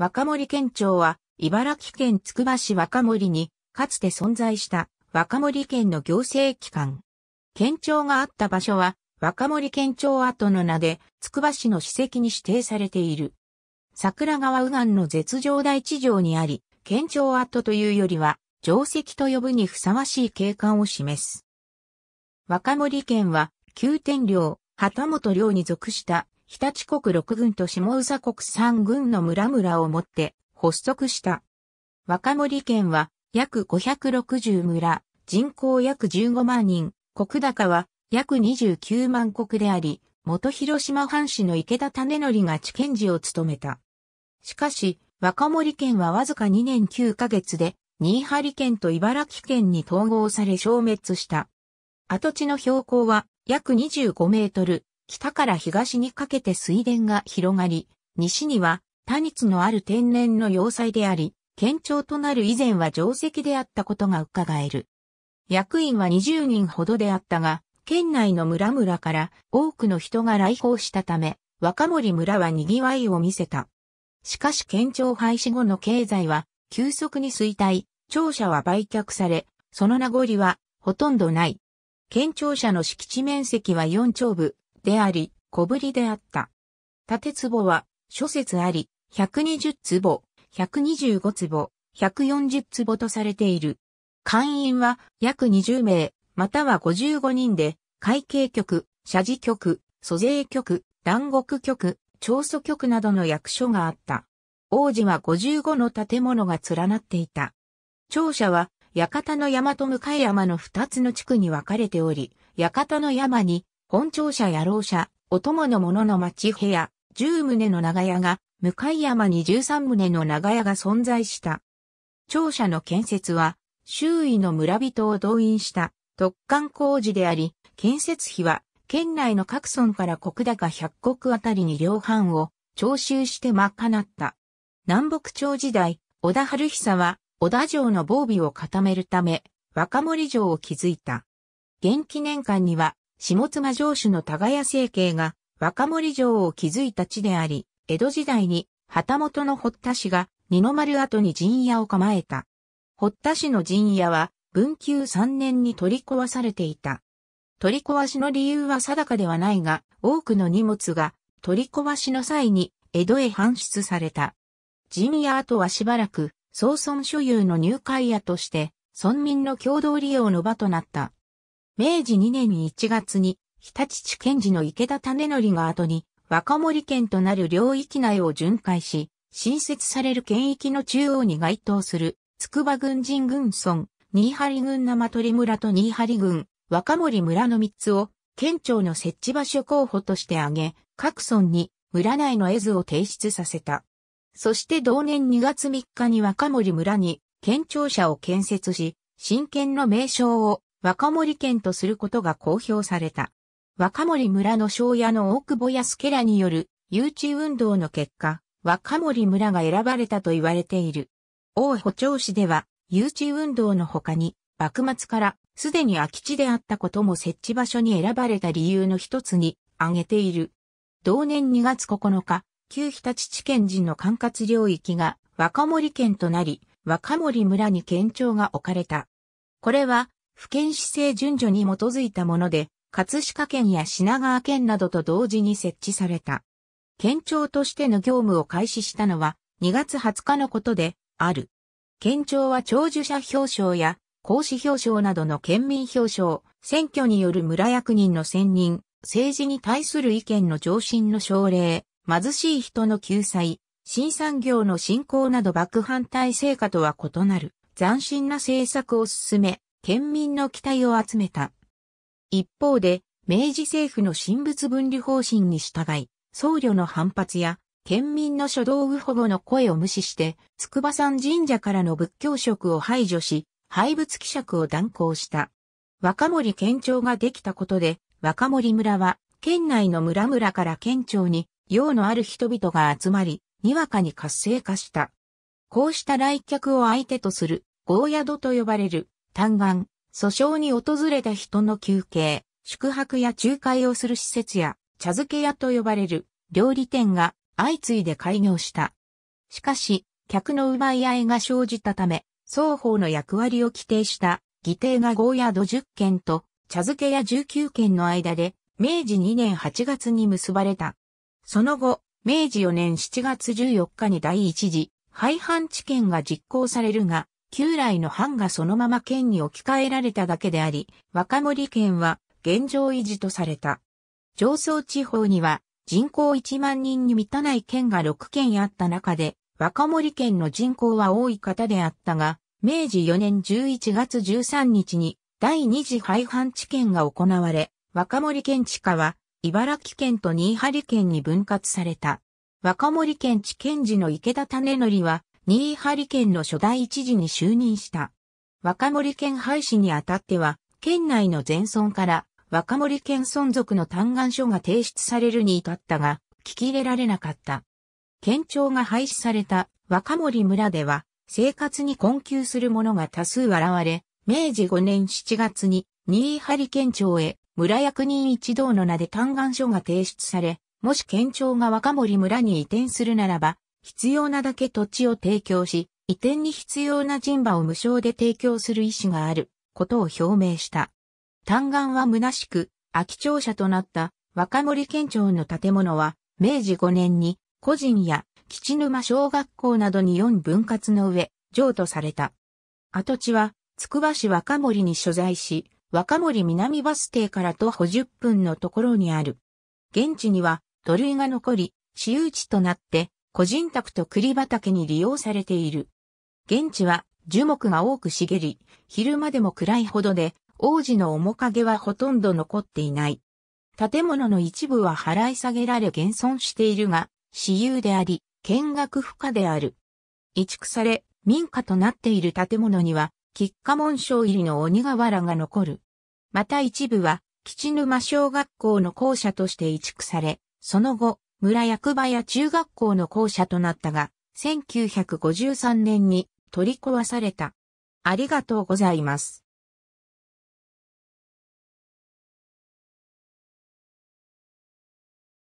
若森県庁は、茨城県つくば市若森に、かつて存在した若森県の行政機関。県庁があった場所は、若森県庁跡の名で、つくば市の史跡に指定されている。桜川右岸の絶上台地上にあり、県庁跡というよりは、定石と呼ぶにふさわしい景観を示す。若森県は、旧天領、旗本領に属した日立国六軍と下宇佐国三軍の村々をもって発足した。若森県は約560村、人口約15万人、国高は約29万国であり、元広島藩士の池田種則が知見寺を務めた。しかし、若森県はわずか2年9ヶ月で、新張県と茨城県に統合され消滅した。跡地の標高は約25メートル、北から東にかけて水田が広がり、西には多日のある天然の要塞であり、県庁となる以前は定石であったことが伺える。役員は20人ほどであったが、県内の村々から多くの人が来訪したため、若森村は賑わいを見せた。しかし県庁廃止後の経済は急速に衰退、庁舎は売却され、その名残はほとんどない。県庁舎の敷地面積は4丁部、であり、小ぶりであった。縦壺は、諸説あり、120坪、125坪、140坪とされている。会員は約20名、または55人で、会計局、社事局、租税局、南国局、調査局などの役所があった。王子は55の建物が連なっていた。庁舎は、館の山と向かい山の二つの地区に分かれており、館の山に本庁舎野郎舎、お供の者の町部屋、十棟の長屋が、向山に十三棟の長屋が存在した。庁舎の建設は、周囲の村人を動員した特貫工事であり、建設費は、県内の各村から国高百国あたりに両藩を徴収して賄った。南北朝時代、小田春久は、小田城の防備を固めるため、若森城を築いた。元記念館には、下妻城主の谷成形が若森城を築いた地であり、江戸時代に旗本の堀田氏が二の丸跡に陣屋を構えた。堀田氏の陣屋は文久三年に取り壊されていた。取り壊しの理由は定かではないが、多くの荷物が取り壊しの際に江戸へ搬出された。陣屋跡はしばらく、総村所有の入会屋として、村民の共同利用の場となった。明治2年1月に日立地検事の池田種則が後に若森県となる領域内を巡回し、新設される県域の中央に該当する、筑波軍人軍村、新張軍生鳥村と新張軍、若森村の3つを、県庁の設置場所候補として挙げ、各村に村内の絵図を提出させた。そして同年2月3日に若森村に県庁舎を建設し、新県の名称を若森県とすることが公表された。若森村の庄屋の大久保康家らによる誘致運動の結果、若森村が選ばれたと言われている。大保町市では、誘致運動の他に、幕末からすでに空き地であったことも設置場所に選ばれた理由の一つに挙げている。同年2月9日、旧日立地県人の管轄領域が若森県となり、若森村に県庁が置かれた。これは府県市政順序に基づいたもので、葛飾県や品川県などと同時に設置された。県庁としての業務を開始したのは2月20日のことである。県庁は長寿者表彰や公私表彰などの県民表彰、選挙による村役人の選任、政治に対する意見の上申の奨励、貧しい人の救済、新産業の振興など幕反対成果とは異なる、斬新な政策を進め、県民の期待を集めた。一方で、明治政府の神仏分離方針に従い、僧侶の反発や、県民の書道具保護の声を無視して、筑波山神社からの仏教職を排除し、廃仏希釈を断行した。若森県庁ができたことで、若森村は、県内の村々から県庁に、用のある人々が集まり、にわかに活性化した。こうした来客を相手とする、大宿と呼ばれる嘆願、訴訟に訪れた人の休憩、宿泊や仲介をする施設や、茶漬け屋と呼ばれる料理店が相次いで開業した。しかし、客の奪い合いが生じたため、双方の役割を規定した議定が5ヤード10件と茶漬け屋19件の間で、明治2年8月に結ばれた。その後、明治4年7月14日に第一次、廃藩置県が実行されるが、旧来の藩がそのまま県に置き換えられただけであり、若森県は現状維持とされた。上層地方には人口1万人に満たない県が6県あった中で、若森県の人口は多い方であったが、明治4年11月13日に第2次廃藩置県が行われ、若森県地下は茨城県と新張県に分割された。若森県地県事の池田種則は新居ハリ県の初代一時に就任した。若森県廃止にあたっては、県内の全村から若森県存続の嘆願書が提出されるに至ったが、聞き入れられなかった。県庁が廃止された若森村では、生活に困窮する者が多数現れ、明治5年7月に新居張県庁へ村役人一同の名で嘆願書が提出され、もし県庁が若森村に移転するならば、必要なだけ土地を提供し、移転に必要な人馬を無償で提供する意思があることを表明した。単眼は虚しく、空き庁舎となった若森県庁の建物は、明治5年に個人や吉沼小学校などに4分割の上、譲渡された。跡地は、つくば市若森に所在し、若森南バス停から徒歩10分のところにある。現地には土塁が残り、私有地となって個人宅と栗畑に利用されている。現地は樹木が多く茂り、昼間でも暗いほどで、王子の面影はほとんど残っていない。建物の一部は払い下げられ現存しているが、私有であり、見学不可である。移築され、民家となっている建物には、吉下門章入りの鬼瓦が残る。また一部は、吉沼小学校の校舎として移築され、その後、村役場や中学校の校舎となったが、1953年に取り壊された。ありがとうございます。